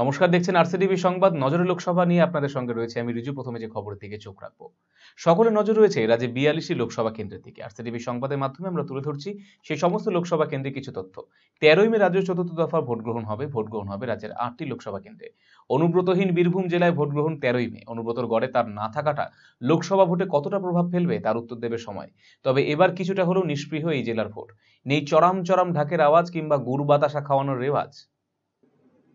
নমস্কার দেখছেন আরসিটিভি সংবাদ নজরে লোকসভা নিয়ে আপনাদের সঙ্গে রয়েছে আমি রিজু প্রথমে যে খবরের দিকে চোখ রাখবো সকলে নজর রয়েছে রাজ্যে বিয়াল্লিশটি লোকসভা কেন্দ্রের দিকে আরসিটিভি সংবাদের মাধ্যমে আমরা তুলে ধরছি সেই সমস্ত লোকসভা কেন্দ্রে কিছু তথ্য তেরোই মে রাজ্যের চতুর্থ দফা ভোট গ্রহণ হবে ভোট গ্রহণ হবে রাজ্যের আটটি লোকসভা কেন্দ্রে অনুব্রতহীন বীরভূম জেলায় ভোট গ্রহণ তেরোই মে অনুব্রতর গড়ে তার না থাকাটা লোকসভা ভোটে কতটা প্রভাব ফেলবে তার উত্তর দেবে সময় তবে এবার কিছুটা হলেও নিষ্প্রিয় এই জেলার ভোট নেই চরাম চরাম ঢাকের আওয়াজ কিংবা গুড় বাতাসা খাওয়ানোর রেওয়াজ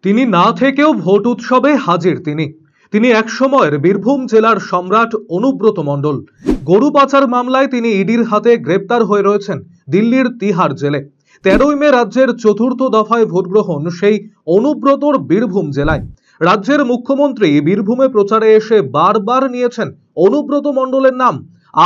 তিনি না থেকেও ভোট উৎসবে হাজির তিনি তিনি একসময়ের বীরভূম জেলার সম্রাট অনুব্রত মণ্ডল গরু পাচার মামলায় তিনি ইডির হাতে গ্রেপ্তার হয়ে রয়েছেন দিল্লির তিহার জেলে তেরোই মে রাজ্যের চতুর্থ দফায় ভোটগ্রহণ সেই অনুব্রতর বীরভূম জেলায় রাজ্যের মুখ্যমন্ত্রী বীরভূমে প্রচারে এসে বারবার নিয়েছেন অনুব্রত মণ্ডলের নাম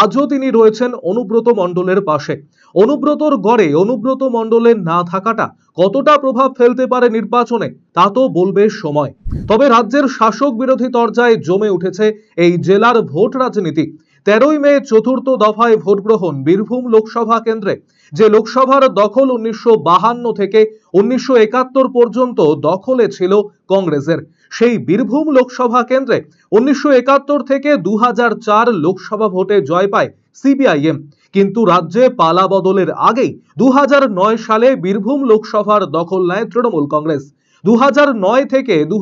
আজও তিনি রয়েছেন অনুব্রত মণ্ডলের পাশে অনুব্রতর গড়ে অনুব্রত মণ্ডলের না থাকাটা কতটা প্রভাব ফেলতে পারে নির্বাচনে তা তো বলবে সময় তবে রাজ্যের শাসক বিরোধী তরজায় জমে উঠেছে এই জেলার ভোট রাজনীতি তেরোই মে চতুর্থ দফায় ভোট গ্রহণ বীরভূম লোকসভা কেন্দ্রে যে লোকসভার দখল উনিশশো থেকে উনিশশো পর্যন্ত দখলে ছিল কংগ্রেসের সেই বীরভূম লোকসভা কেন্দ্রে উনিশশো থেকে দু লোকসভা ভোটে জয় পায় সিপিআইএম কিন্তু রাজ্যে পালা বদলের আগেই দু সালে বীরভূম লোকসভার দখল নেয় তৃণমূল কংগ্রেস দু থেকে দু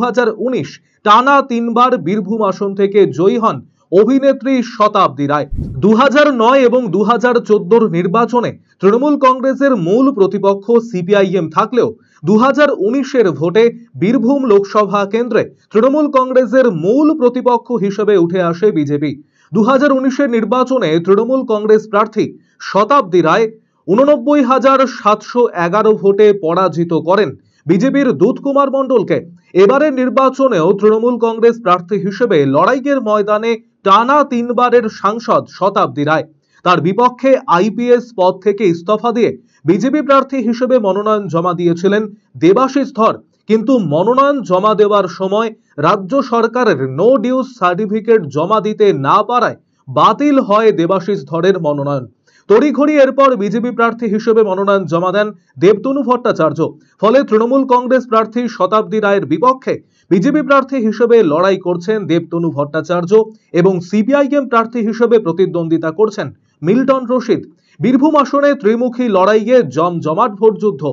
টানা তিনবার বীরভূম আসন থেকে জয়ী হন অভিনেত্রী শতাব্দী রায় দু নয় এবং দু হাজার নির্বাচনে তৃণমূল কংগ্রেসের মূল প্রতিপক্ষ সিপিআইএম থাকলেও দু হাজার ভোটে বীরভূম লোকসভা কেন্দ্রে তৃণমূল কংগ্রেসের মূল প্রতিপক্ষ হিসেবে উঠে আসে বিজেপি দু হাজার নির্বাচনে তৃণমূল কংগ্রেস প্রার্থী শতাব্দী রায় উননব্বই হাজার সাতশো এগারো ভোটে পরাজিত করেন বিজেপির দুধ কুমার মণ্ডলকে এবারের নির্বাচনেও তৃণমূল কংগ্রেস প্রার্থী হিসেবে লড়াইয়ের ময়দানে টানা তিনবারের সাংসদ শতাব্দী রায় তার বিপক্ষে আইপিএস পদ থেকে ইস্তফা দিয়ে বিজেপি প্রার্থী হিসেবে মনোনয়ন জমা দিয়েছিলেন দেবাশিস ধর কিন্তু মনোনয়ন জমা দেওয়ার সময় রাজ্য সরকারের নো ডিউস সার্টিফিকেট জমা দিতে না পারায় বাতিল হয় দেবাশিস ধরের মনোনয়ন তড়িঘড়ি এরপর বিজেপি প্রার্থী হিসেবে মনোনয়ন জমা দেন দেবতনু ভট্টাচার্য ফলে তৃণমূল কংগ্রেস প্রার্থী শতাব্দী রায়ের বিপক্ষে বিজেপি প্রার্থী হিসেবে লড়াই করছেন দেবতনু ভট্টাচার্য এবং সিপিআইএম প্রার্থী হিসেবে প্রতিদ্বন্দ্বিতা করছেন মিল্টন রশিদ বীরভূম আসনে ত্রিমুখী লড়াইয়ে জমজমাট ভোটযুদ্ধ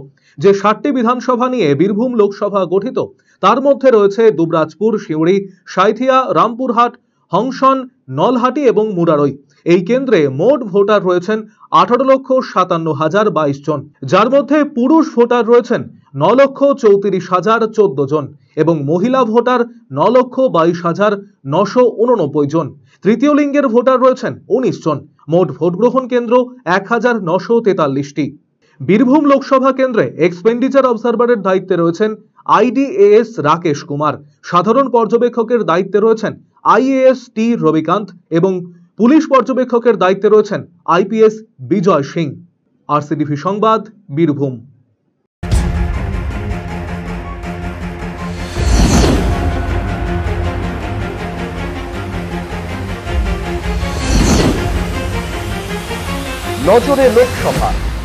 যে ষাটটি বিধানসভা নিয়ে বীরভূম লোকসভা গঠিত তার মধ্যে রয়েছে দুবরাজপুর সিউড়ি সাইথিয়া রামপুরহাট হংসন নলহাটি এবং মুরারই এই কেন্দ্রে মোট ভোটার রয়েছেন আঠারো লক্ষ সাতান্ন হাজার বাইশ জন যার মধ্যে পুরুষ ভোটার রয়েছেন ন লক্ষ চৌত্রিশ হাজার চোদ্দ জন এবং মহিলা ভোটার ন লক্ষ বাইশ হাজার নশো উননব্বই জন তৃতীয় লিঙ্গের ভোটার রয়েছেন উনিশ জন মোট ভোট গ্রহণ কেন্দ্র এক হাজার নশো তেতাল্লিশটি বীরভূম লোকসভা কেন্দ্রে এক্সপেন্ডিচার অবজারভারের দায়িত্বে রয়েছেন আইডিএএস রাকেশ কুমার সাধারণ পর্যবেক্ষকের দায়িত্বে রয়েছেন আইএএস টি রবিকান্ত এবং পুলিশ পর্যবেক্ষকের দায়িত্বে রয়েছেন আইপিএস বিজয় সিং আরসিডিভি সংবাদ বীরভূম নজরে লোকসভা